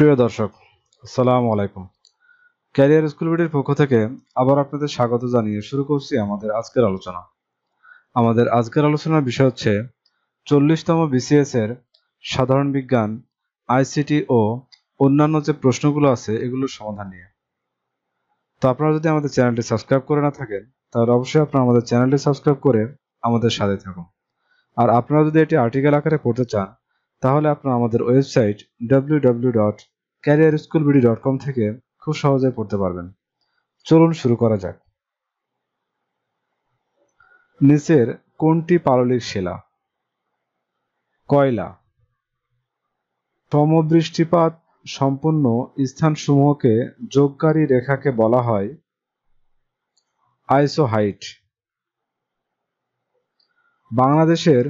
প্রিয় দর্শক সালাম আলাইকুম ক্যারিয়ার স্কুল বিডির পক্ষ থেকে আবার আপনাদের স্বাগত জানিয়ে শুরু করছি আমাদের আজকের আলোচনা আমাদের আজকের আলোচনার বিষয় হচ্ছে চল্লিশতম বিসিএস এর সাধারণ বিজ্ঞান আইসিটি ও অন্যান্য যে প্রশ্নগুলো আছে এগুলোর সমাধান নিয়ে তো আপনারা যদি আমাদের চ্যানেলটি সাবস্ক্রাইব করে না থাকেন তাহলে অবশ্যই আপনারা আমাদের চ্যানেলটি সাবস্ক্রাইব করে আমাদের সাথে থাকুন আর আপনারা যদি এটি আর্টিকেল আকারে পড়তে চান তাহলে আপনারা আমাদের website W W dot career school BD dot com থেকে খুব সহজে পড়তে পারবেন চলুন শুরু করা যাক নিচের কোনটি পাললিক শিলা কয়লা সমবৃষ্টিপাত সম্পন্ন স্থানসমূহকে যোগকারী রেখাকে বলা হয় আইসোহাইট বাংলাদেশের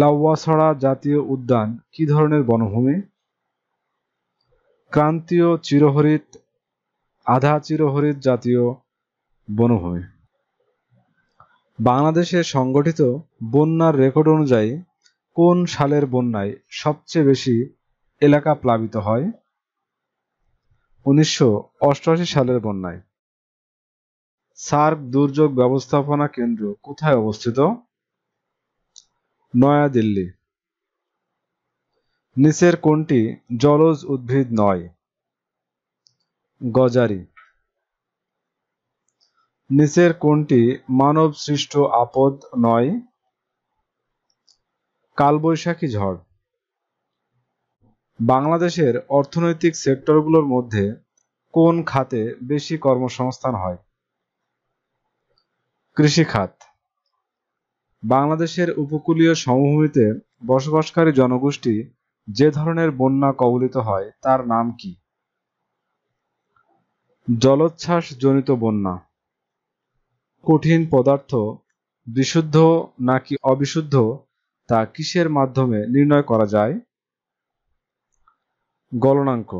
লাউয়াছড়া জাতীয় উদ্যান কি ধরনের বনভূমি ক্রান্তীয় চিরহরিত আধা চিরহরিত জাতীয় বনভূমি বাংলাদেশে সংগঠিত বন্যার রেকর্ড অনুযায়ী কোন সালের বন্যায় সবচেয়ে বেশি এলাকা প্লাবিত হয় উনিশশো সালের বন্যায় সার্ক দুর্যোগ ব্যবস্থাপনা কেন্দ্র কোথায় অবস্থিত নয়াদিল্লি নিচের কোনটি জলজ উদ্ভিদ নয় গজারি নিচের কোনটি মানব সৃষ্ট আপদ নয় কালবৈশাখী ঝড় বাংলাদেশের অর্থনৈতিক সেক্টরগুলোর মধ্যে কোন খাতে বেশি কর্মসংস্থান হয় কৃষিখাত বাংলাদেশের উপকূলীয় সমভূমিতে বসবাসকারী জনগোষ্ঠী যে ধরনের বন্যা কবলিত হয় তার নাম কি জলোচ্ছ্বাস জনিত বন্যা কঠিন পদার্থ বিশুদ্ধ নাকি অবিশুদ্ধ তা কিসের মাধ্যমে নির্ণয় করা যায় গলনাঙ্ক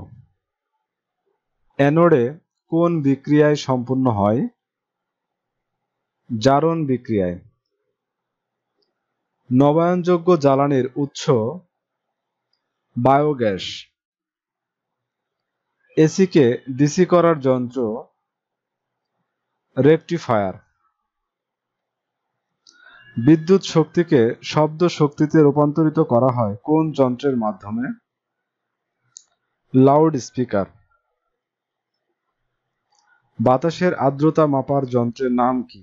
অ্যানোডে কোন বিক্রিয়ায় সম্পূর্ণ হয় জারণ বিক্রিয়ায় নবায়নযোগ্য জ্বালানির উৎস বায়োগ্যাস এসিকে ডিসি করার যন্ত্র রেক্টিফায়ার বিদ্যুৎ শক্তিকে শব্দ শক্তিতে রূপান্তরিত করা হয় কোন যন্ত্রের মাধ্যমে লাউড স্পিকার বাতাসের আর্দ্রতা মাপার যন্ত্রের নাম কি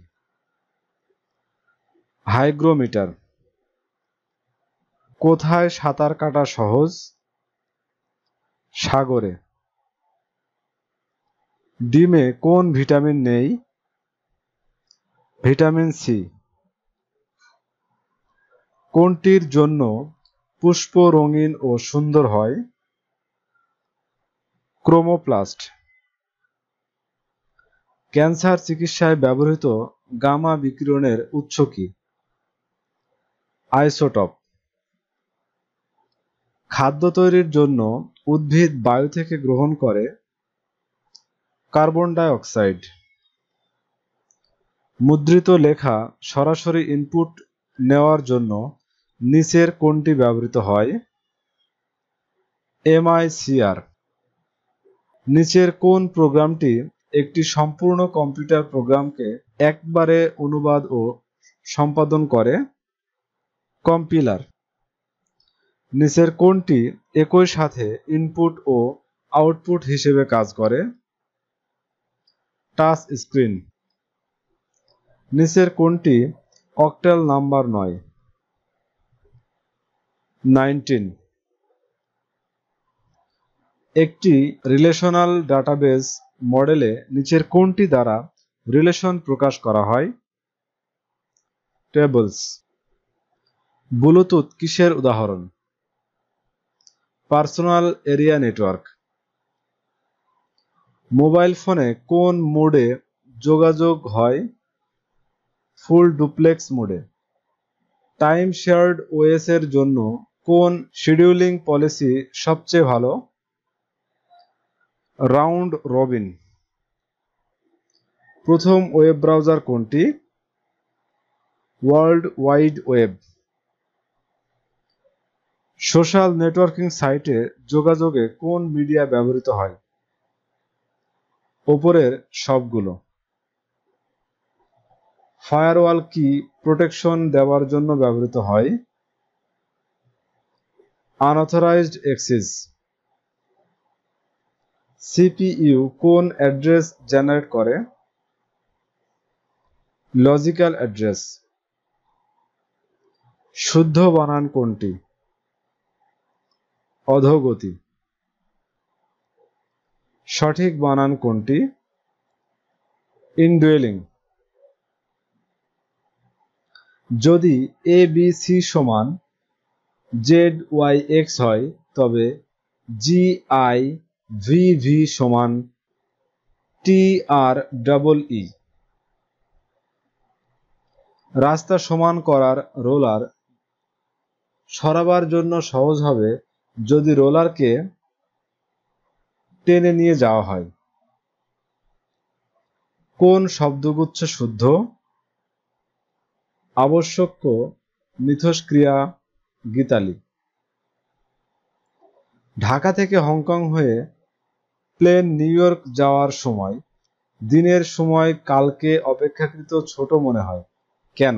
হাইগ্রোমিটার কোথায় সাঁতার কাটা সহজ সাগরে ডিমে কোন ভিটামিন নেই ভিটামিন সি কোনটির জন্য পুষ্প রঙিন ও সুন্দর হয় ক্রোমোপ্লাস্ট ক্যান্সার চিকিৎসায় ব্যবহৃত গামা বিকিরণের উৎস কি আইসোটপ খাদ্য তৈরির জন্য উদ্ভিদ বায়ু থেকে গ্রহণ করে কার্বন ডাই অক্সাইড মুদ্রিত লেখা সরাসরি ইনপুট নেওয়ার জন্য নিচের কোনটি ব্যবহৃত হয় এমআইসিআর নিচের কোন প্রোগ্রামটি একটি সম্পূর্ণ কম্পিউটার প্রোগ্রামকে একবারে অনুবাদ ও সম্পাদন করে কম্পিলার নিচের কোনটি একই সাথে ইনপুট ও আউটপুট হিসেবে কাজ করে টাচ স্ক্রিন নিচের কোনটি অকটেল নাম্বার নয় নাইনটিন একটি রিলেশনাল ডাটাবেস মডেলে নিচের কোনটি দ্বারা রিলেশন প্রকাশ করা হয় টেবলস ব্লুটুথ কিসের উদাহরণ পার্সোনাল এরিয়া নেটওয়ার্ক মোবাইল ফোনে কোন মোডে যোগাযোগ হয় ফুল ডুপ্লেক্স মোডে টাইম শেয়ার্ড ওএস এর জন্য কোন শিডিউলিং পলিসি সবচেয়ে ভালো রাউন্ড রবিন প্রথম ওয়েব ব্রাউজার কোনটি world wide web social networking সাইটে যোগাযোগে কোন মিডিয়া ব্যবহৃত হয় ওপরের সবগুলো ফায়ারওয়াল কি প্রোটেকশন দেওয়ার জন্য ব্যবহৃত হয় আনঅথরাইজড এক্সিস সিপিইউ কোন অ্যাড্রেস জেনারেট করে লজিক্যাল অ্যাড্রেস শুদ্ধ বানান কোনটি অধোগতি সঠিক বানান কোনটি ইনডুয়েলিং যদি এ বি সি সমান জেড ওয়াই এক্স হয় তবে জি আই ভি ভি সমান টি আর ডাবল ই রাস্তা সমান করার রোলার সরাবার জন্য সহজ হবে যদি রোলারকে টেনে নিয়ে যাওয়া হয় কোন শব্দগুচ্ছ শুদ্ধ আবশ্যক মিথস্ক্রিয়া গীতালি ঢাকা থেকে হংকং হয়ে প্লেন নিউ ইয়র্ক যাওয়ার সময় দিনের সময় কালকে অপেক্ষাকৃত ছোট মনে হয় কেন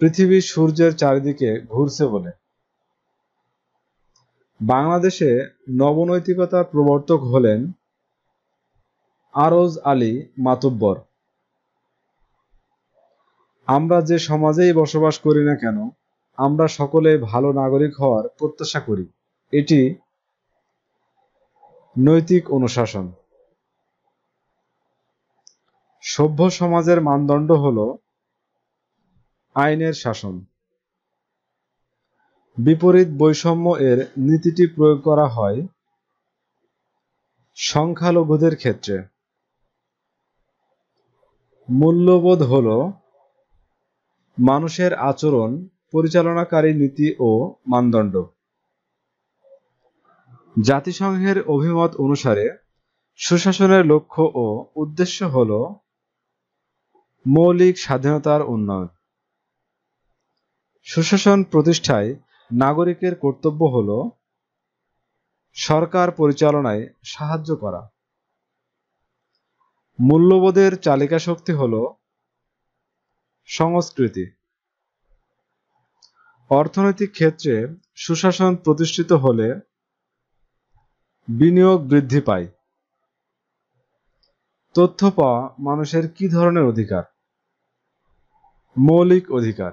পৃথিবী সূর্যের চারিদিকে ঘুরছে বলে বাংলাদেশে নবনৈতিকতার প্রবর্তক হলেন আরজ আলী মাতুব্বর আমরা যে সমাজেই বসবাস করি না কেন আমরা সকলে ভালো নাগরিক হওয়ার প্রত্যাশা করি এটি নৈতিক অনুশাসন সভ্য সমাজের মানদণ্ড হলো আইনের শাসন বিপরীত বৈষম্য এর নীতিটি প্রয়োগ করা হয় সংখ্যালঘুদের ক্ষেত্রে মূল্যবোধ হল মানুষের আচরণ পরিচালনাকারী নীতি ও মানদণ্ড জাতিসংঘের অভিমত অনুসারে সুশাসনের লক্ষ্য ও উদ্দেশ্য হল মৌলিক স্বাধীনতার উন্নয়ন সুশাসন প্রতিষ্ঠায় নাগরিকের কর্তব্য হল সরকার পরিচালনায় সাহায্য করা মূল্যবোধের চালিকা শক্তি হল সংস্কৃতি অর্থনৈতিক ক্ষেত্রে সুশাসন প্রতিষ্ঠিত হলে বিনিয়োগ বৃদ্ধি পায় তথ্য পাওয়া মানুষের কি ধরনের অধিকার মৌলিক অধিকার